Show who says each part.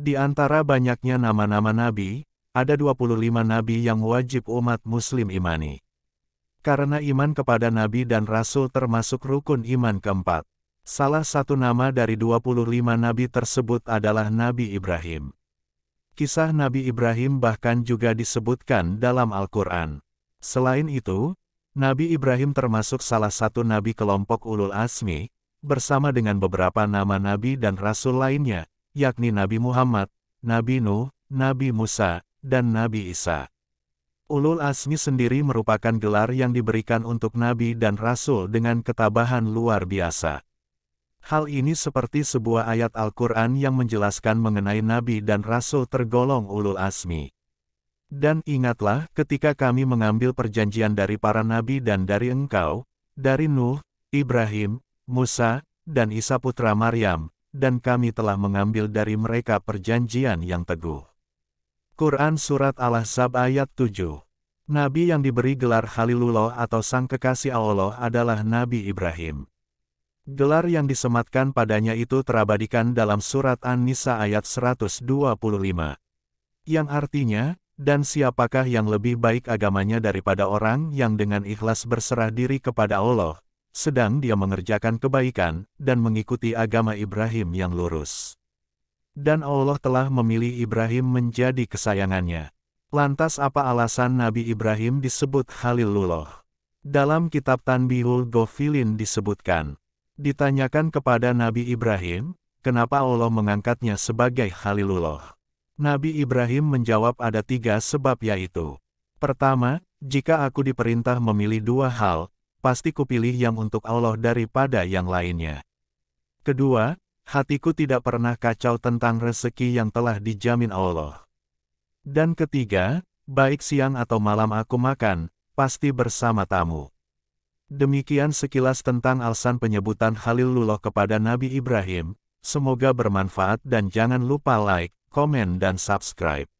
Speaker 1: Di antara banyaknya nama-nama nabi, ada 25 nabi yang wajib umat muslim imani. Karena iman kepada nabi dan rasul termasuk rukun iman keempat. Salah satu nama dari 25 nabi tersebut adalah Nabi Ibrahim. Kisah Nabi Ibrahim bahkan juga disebutkan dalam Al-Quran. Selain itu, Nabi Ibrahim termasuk salah satu nabi kelompok Ulul Asmi, bersama dengan beberapa nama nabi dan rasul lainnya, yakni Nabi Muhammad, Nabi Nuh, Nabi Musa, dan Nabi Isa. Ulul Asmi sendiri merupakan gelar yang diberikan untuk nabi dan rasul dengan ketabahan luar biasa. Hal ini seperti sebuah ayat Al-Quran yang menjelaskan mengenai nabi dan rasul tergolong ulul Asmi. Dan ingatlah ketika kami mengambil perjanjian dari para nabi dan dari engkau, dari Nuh, Ibrahim, Musa, dan Isa putra Maryam, dan kami telah mengambil dari mereka perjanjian yang teguh. Quran Surat Al-Ahzab ayat 7 Nabi yang diberi gelar Halilullah atau Sang Kekasih Allah adalah Nabi Ibrahim. Gelar yang disematkan padanya itu terabadikan dalam surat An-Nisa ayat 125. Yang artinya, dan siapakah yang lebih baik agamanya daripada orang yang dengan ikhlas berserah diri kepada Allah, sedang dia mengerjakan kebaikan dan mengikuti agama Ibrahim yang lurus. Dan Allah telah memilih Ibrahim menjadi kesayangannya. Lantas apa alasan Nabi Ibrahim disebut Khalilullah? Dalam kitab Tanbihul Gofilin disebutkan, ditanyakan kepada Nabi Ibrahim, kenapa Allah mengangkatnya sebagai Khalilullah? Nabi Ibrahim menjawab ada tiga sebab yaitu, pertama, jika aku diperintah memilih dua hal, pasti kupilih yang untuk Allah daripada yang lainnya. Kedua, hatiku tidak pernah kacau tentang rezeki yang telah dijamin Allah. Dan ketiga, baik siang atau malam aku makan, pasti bersama tamu. Demikian sekilas tentang alasan penyebutan Halilullah kepada Nabi Ibrahim, semoga bermanfaat dan jangan lupa like, komen dan subscribe.